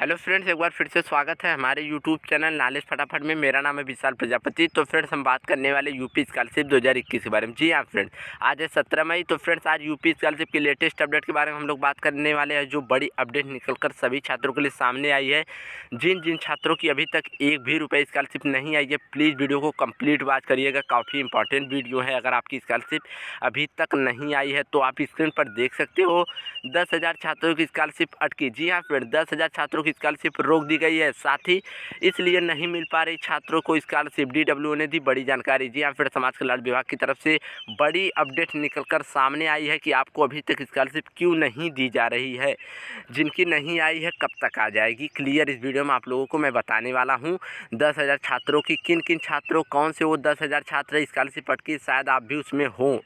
hello friends एक बार फिर से स्वागत है हमारे यूट्यूब चैनल नॉलेज फटाफट में मेरा नाम है विशाल प्रजापति तो फ्रेंड्स हम बात करने वाले यूपी स्कॉलरशिप 2021 के बारे में जी हाँ फ्रेंड्स आज है सत्रह मई तो फ्रेंड्स आज यूपी स्कॉलरशिप के लेटेस्ट अपडेट के बारे में हम लोग बात करने वाले हैं जो बड़ी अपडेट निकलकर सभी छात्रों के लिए सामने आई है जिन जिन छात्रों की अभी तक एक भी रुपये स्कॉलरशिप नहीं आई है प्लीज़ वीडियो को कम्प्लीट वॉच करिएगा काफ़ी इंपॉर्टेंट वीडियो है अगर आपकी स्कॉलरशिप अभी तक नहीं आई है तो आप स्क्रीन पर देख सकते हो दस छात्रों की स्कॉलरशिप अटकी जी हाँ फ्रेंड दस छात्रों की स्कॉलरशिप रोक दी गई है साथ ही इसलिए नहीं मिल पा रही छात्रों को स्कॉलरशिप डी ने दी बड़ी जानकारी जी हाँ फिर समाज कल्याण विभाग की तरफ से बड़ी अपडेट निकलकर सामने आई है कि आपको अभी तक स्कॉलरशिप क्यों नहीं दी जा रही है जिनकी नहीं आई है कब तक आ जाएगी क्लियर इस वीडियो में आप लोगों को मैं बताने वाला हूँ दस हज़ार छात्रों की किन किन छात्रों कौन से वो दस हज़ार छात्र स्कॉलरशिप अटकी शायद आप भी उसमें हों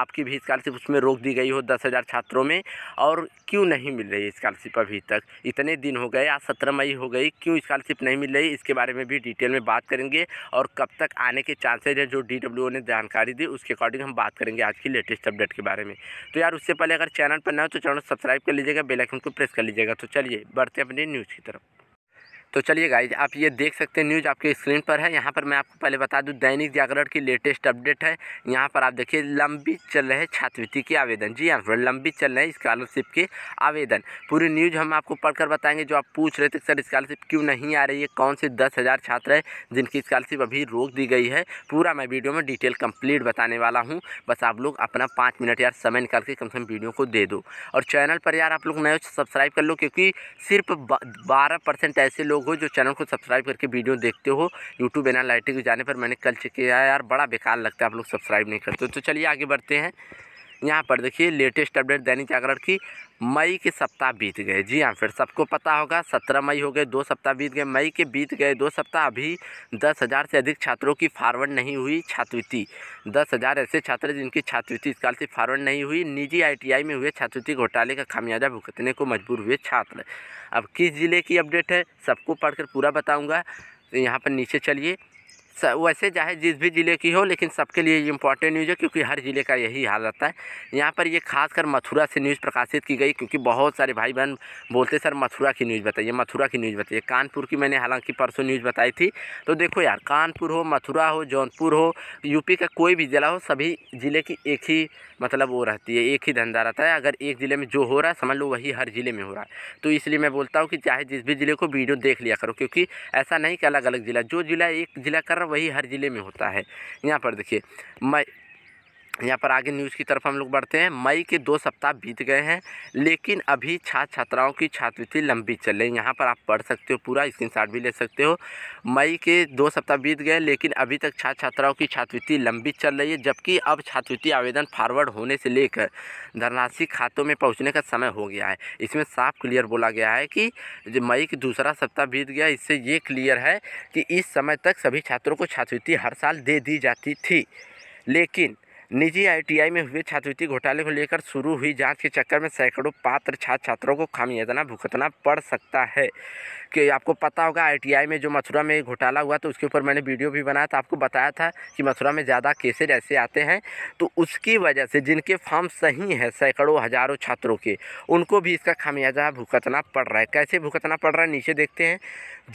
आपकी भी स्कॉलरशिप उसमें रोक दी गई हो दस हज़ार छात्रों में और क्यों नहीं मिल रही स्कॉलरशिप अभी तक इतने दिन हो गए आज सत्रह मई हो गई क्यों स्कॉलरशिप नहीं मिल रही इसके बारे में भी डिटेल में बात करेंगे और कब तक आने के चांसेज हैं जो डी ने जानकारी दी उसके अकॉर्डिंग हम बात करेंगे आज की लेटेस्ट अपडेट के बारे में तो यार उससे पहले अगर चैनल पर ना हो तो चैनल सब्सक्राइब कर लीजिएगा बेलाइकन को प्रेस कर लीजिएगा तो चलिए बढ़ते अपने न्यूज़ की तरफ तो चलिए गाइज आप ये देख सकते हैं न्यूज़ आपके स्क्रीन पर है यहाँ पर मैं आपको पहले बता दूँ दैनिक जागरण की लेटेस्ट अपडेट है यहाँ पर आप देखिए लंबी चल रहे छात्रवृत्ति के आवेदन जी हाँ लंबी चल रहे स्कॉलरशिप के आवेदन पूरी न्यूज़ हम आपको पढ़कर बताएंगे जो आप पूछ रहे थे सर स्कॉलरशिप क्यों नहीं आ रही है कौन से दस हज़ार छात्र हैं जिनकी स्कॉलरशिप अभी रोक दी गई है पूरा मैं वीडियो में डिटेल कंप्लीट बताने वाला हूँ बस आप लोग अपना पाँच मिनट यार समय निकाल के कम से कम वीडियो को दे दो और चैनल पर यार आप लोग नए सब्सक्राइब कर लो क्योंकि सिर्फ बारह ऐसे लोग लोग हो जो चैनल को सब्सक्राइब करके वीडियो देखते हो यूट्यूब एनालिटिक्स जाने पर मैंने कल चेक किया यार बड़ा बेकार लगता है आप लोग सब्सक्राइब नहीं करते तो चलिए आगे बढ़ते हैं यहाँ पर देखिए लेटेस्ट अपडेट दैनिक जागरण की मई के सप्ताह बीत गए जी हाँ फिर सबको पता होगा सत्रह मई हो गए दो सप्ताह बीत गए मई के बीत गए दो सप्ताह अभी दस हज़ार से अधिक छात्रों की फारवर्ड नहीं हुई छात्रवृत्ति दस हज़ार ऐसे छात्र जिनकी छात्रवृत्ति इस काल से फारवर्ड नहीं हुई निजी आईटीआई में हुए छात्रवृत्ति घोटाले का खामियाजा भुगतने को मजबूर हुए छात्र अब किस ज़िले की अपडेट है सबको पढ़कर पूरा बताऊँगा यहाँ पर नीचे चलिए वैसे चाहे जिस भी ज़िले की हो लेकिन सबके लिए इम्पोर्टेंट न्यूज़ है क्योंकि हर ज़िले का यही हाल रहता है यहाँ पर ये खासकर मथुरा से न्यूज़ प्रकाशित की गई क्योंकि बहुत सारे भाई बहन बोलते सर मथुरा की न्यूज़ बताइए मथुरा की न्यूज़ बताइए कानपुर की मैंने हालांकि परसों न्यूज़ बताई थी तो देखो यार कानपुर हो मथुरा हो जौनपुर हो यूपी का कोई भी ज़िला हो सभी ज़िले की एक ही मतलब वो रहती है एक ही धंधा रहता है अगर एक ज़िले में जो हो रहा है समझ लो वही हर ज़िले में हो रहा है तो इसलिए मैं बोलता हूँ कि चाहे जिस भी ज़िले को वीडियो देख लिया करो क्योंकि ऐसा नहीं कि अलग अलग ज़िला जो ज़िला एक ज़िला कर वही हर ज़िले में होता है यहाँ पर देखिए मैं यहाँ पर आगे न्यूज़ की तरफ हम लोग बढ़ते हैं मई के दो सप्ताह बीत गए हैं लेकिन अभी छात्र छात्राओं की छात्रवृत्ति लंबी चल रही है यहाँ पर आप पढ़ सकते हो पूरा स्क्रीनशॉट भी ले सकते हो मई के दो सप्ताह बीत गए लेकिन अभी तक छात्र छात्राओं की छात्रवृत्ति लंबी चल रही है जबकि अब छात्रवृत्ति आवेदन फॉरवर्ड होने से लेकर धनराशि खातों में पहुँचने का समय हो गया है इसमें साफ क्लियर बोला गया है कि मई के दूसरा सप्ताह बीत गया इससे ये क्लियर है कि इस समय तक सभी छात्रों को छात्रवृत्ति हर साल दे दी जाती थी लेकिन निजी आईटीआई में हुए छात्रवृत्ति घोटाले को लेकर शुरू हुई जांच के चक्कर में सैकड़ों पात्र छात्र छात्राओं को खामियाजा भुगतना पड़ सकता है कि आपको पता होगा आई में जो मथुरा में घोटाला हुआ तो उसके ऊपर मैंने वीडियो भी बनाया था आपको बताया था कि मथुरा में ज़्यादा केसेज ऐसे आते हैं तो उसकी वजह से जिनके फॉर्म सही हैं सैकड़ों हज़ारों छात्रों के उनको भी इसका खामियाजा भुगतना पड़ रहा है कैसे भुगतना पड़ रहा है नीचे देखते हैं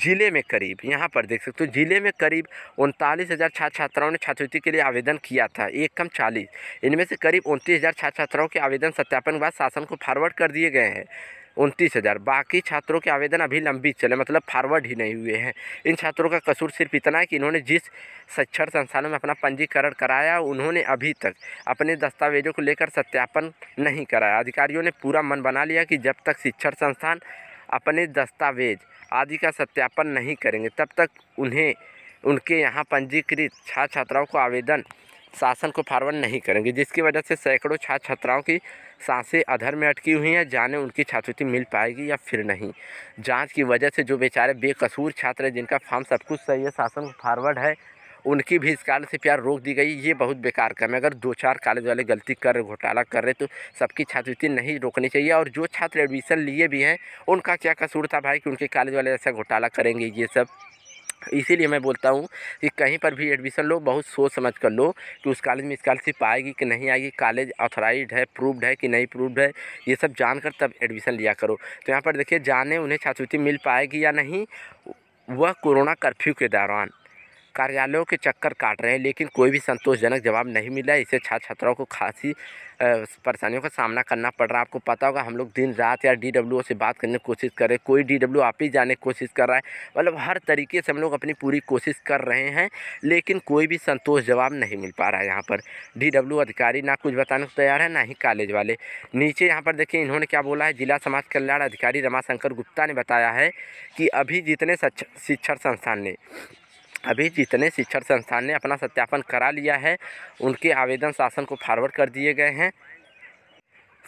ज़िले में करीब यहाँ पर देख सकते हो ज़िले में करीब उनतालीस हज़ार छात्र छात्राओं ने छात्रवृत्ति के लिए आवेदन किया था एक कम चालीस इनमें से करीब उनतीस हज़ार छात्र छात्राओं के आवेदन सत्यापन के बाद शासन को फॉरवर्ड कर दिए गए हैं उनतीस हज़ार बाकी छात्रों के आवेदन अभी लंबित चले मतलब फारवर्ड ही नहीं हुए हैं इन छात्रों का कसूर सिर्फ इतना है कि इन्होंने जिस शिक्षण संस्थानों में अपना पंजीकरण कराया उन्होंने अभी तक अपने दस्तावेजों को लेकर सत्यापन नहीं कराया अधिकारियों ने पूरा मन बना लिया कि जब तक शिक्षण संस्थान अपने दस्तावेज आदि का सत्यापन नहीं करेंगे तब तक उन्हें उनके यहाँ पंजीकृत छात्र छात्राओं को आवेदन शासन को फॉरवर्ड नहीं करेंगे जिसकी वजह से सैकड़ों छात्र छात्राओं की सांसें अधर में अटकी हुई हैं जाने उनकी छात्रवृत्ति मिल पाएगी या फिर नहीं जांच की वजह से जो बेचारे बेकसूर छात्र हैं जिनका फॉर्म सब कुछ सही है शासन को फॉरवर्ड है उनकी भी इस से प्यार रोक दी गई ये बहुत बेकार काम है अगर दो चार कॉलेज वाले गलती कर रहे घोटाला कर रहे तो सबकी छात्रवृत्ति नहीं रोकनी चाहिए और जो छात्र एडमिशन लिए भी हैं उनका क्या कसूर था भाई कि उनके कॉलेज वाले ऐसा घोटाला करेंगे ये सब इसीलिए मैं बोलता हूँ कि कहीं पर भी एडमिशन लो बहुत सोच समझ कर लो कि उस कॉलेज में स्कॉलरशिप आएगी कि नहीं आएगी कॉलेज ऑथराइज्ड है प्रूव्ड है कि नहीं प्रूव्ड है ये सब जानकर तब एडमिशन लिया करो तो यहाँ पर देखिए जाने उन्हें छात्रवृत्ति मिल पाएगी या नहीं वह कोरोना कर्फ्यू के दौरान कार्यालयों के चक्कर काट रहे हैं लेकिन कोई भी संतोषजनक जवाब नहीं मिला है इससे छात्र छात्राओं को खासी परेशानियों का सामना करना पड़ रहा है आपको पता होगा हम लोग दिन रात या डी से बात करने की कोशिश कर रहे हैं कोई डी आप ही जाने की कोशिश कर रहा है मतलब हर तरीके से हम लोग अपनी पूरी कोशिश कर रहे हैं लेकिन कोई भी संतोष जवाब नहीं मिल पा रहा है यहाँ पर डी अधिकारी ना कुछ बताने को तैयार है ना ही कॉलेज वाले नीचे यहाँ पर देखिए इन्होंने क्या बोला है जिला समाज कल्याण अधिकारी रमाशंकर गुप्ता ने बताया है कि अभी जितने शिक्षण संस्थान ने अभी जितने शिक्षण संस्थान ने अपना सत्यापन करा लिया है उनके आवेदन शासन को फॉरवर्ड कर दिए गए हैं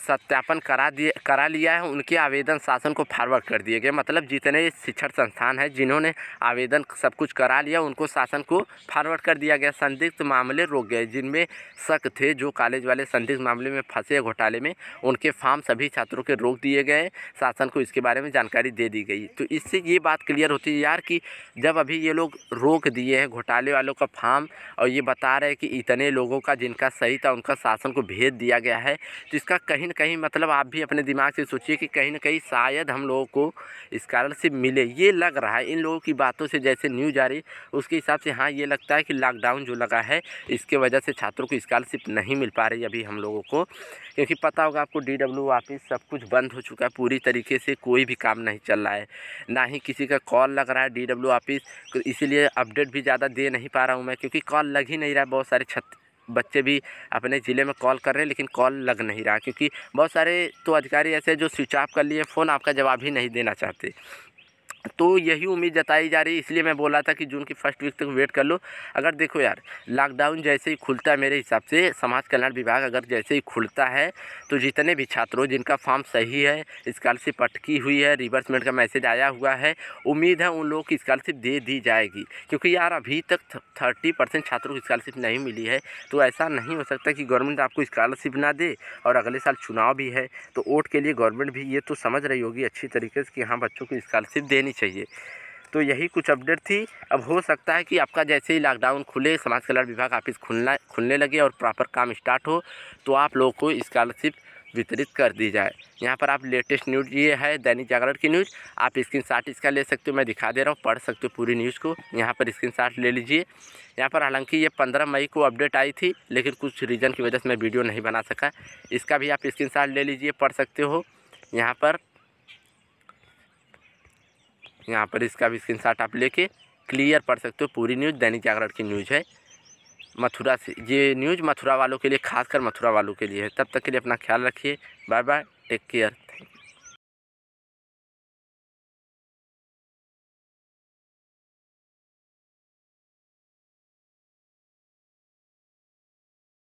सत्यापन करा दिए करा लिया है उनके आवेदन शासन को फॉरवर्ड कर दिए गए मतलब जितने शिक्षण संस्थान हैं जिन्होंने आवेदन सब कुछ करा लिया उनको शासन को फॉरवर्ड कर दिया गया संदिग्ध मामले रोक गए जिनमें शक थे जो कॉलेज वाले संदिग्ध मामले में फंसे घोटाले में उनके फार्म सभी छात्रों के रोक दिए गए शासन को इसके बारे में जानकारी दे दी गई तो इससे ये बात क्लियर होती है यार कि जब अभी ये लोग रोक दिए हैं घोटाले वालों का फार्म और ये बता रहे हैं कि इतने लोगों का जिनका सही था उनका शासन को भेज दिया गया है तो इसका कहीं कहीं ना कहीं मतलब आप भी अपने दिमाग से सोचिए कि कहीं ना कहीं शायद हम लोगों को इस्कॉलरशिप मिले ये लग रहा है इन लोगों की बातों से जैसे न्यूज आ रही उसके हिसाब से हाँ ये लगता है कि लॉकडाउन जो लगा है इसके वजह से छात्रों को स्कॉलरशिप नहीं मिल पा रही अभी हम लोगों को क्योंकि पता होगा आपको डी ऑफिस सब कुछ बंद हो चुका है पूरी तरीके से कोई भी काम नहीं चल रहा है ना ही किसी का कॉल लग रहा है डी ऑफिस इसीलिए अपडेट भी ज़्यादा दे नहीं पा रहा हूँ मैं क्योंकि कॉल लग ही नहीं रहा है बहुत सारे छात्र बच्चे भी अपने ज़िले में कॉल कर रहे हैं लेकिन कॉल लग नहीं रहा क्योंकि बहुत सारे तो अधिकारी ऐसे जो स्विच ऑफ कर लिए फ़ोन आपका जवाब ही नहीं देना चाहते तो यही उम्मीद जताई जा रही है इसलिए मैं बोला था कि जून की फर्स्ट वीक तक वेट कर लो अगर देखो यार लॉकडाउन जैसे ही खुलता है मेरे हिसाब से समाज कल्याण विभाग अगर जैसे ही खुलता है तो जितने भी छात्रों जिनका फॉर्म सही है स्कॉलरशिप अटकी हुई है रिवर्समेंट का मैसेज आया हुआ है उम्मीद है उन लोगों की स्कॉलरशिप दे दी जाएगी क्योंकि यार अभी तक थर्टी परसेंट छात्रों को स्कॉलरशिप नहीं मिली है तो ऐसा नहीं हो सकता कि गवर्नमेंट आपको स्कॉलरशिप ना दे और अगले साल चुनाव भी है तो वोट के लिए गवर्नमेंट भी ये तो समझ रही होगी अच्छी तरीके से कि हाँ बच्चों को स्कॉलरशिप देने देनी चाहिए तो यही कुछ अपडेट थी अब हो सकता है कि आपका जैसे ही लॉकडाउन खुले समाज कल्याण विभाग ऑफिस खुलना खुलने लगे और प्रॉपर काम स्टार्ट हो तो आप लोगों को स्कॉलरशिप वितरित कर दी जाए यहाँ पर आप लेटेस्ट न्यूज़ ये है दैनिक जागरण की न्यूज़ आप स्क्रीन शाट इसका ले सकते हो मैं दिखा दे रहा हूँ पढ़ सकते हो पूरी न्यूज़ को यहाँ पर स्क्रीन शाट ले लीजिए यहाँ पर हालांकि ये पंद्रह मई को अपडेट आई थी लेकिन कुछ रीज़न की वजह से मैं वीडियो नहीं बना सका इसका भी आप स्क्रीन ले लीजिए पढ़ सकते हो यहाँ पर यहाँ पर इसका भी स्क्रीन आप लेके क्लियर पढ़ सकते हो पूरी न्यूज़ दैनिक जागरण की न्यूज़ है मथुरा से ये न्यूज़ मथुरा वालों के लिए खासकर मथुरा वालों के लिए है तब तक के लिए अपना ख्याल रखिए बाय बाय टेक केयर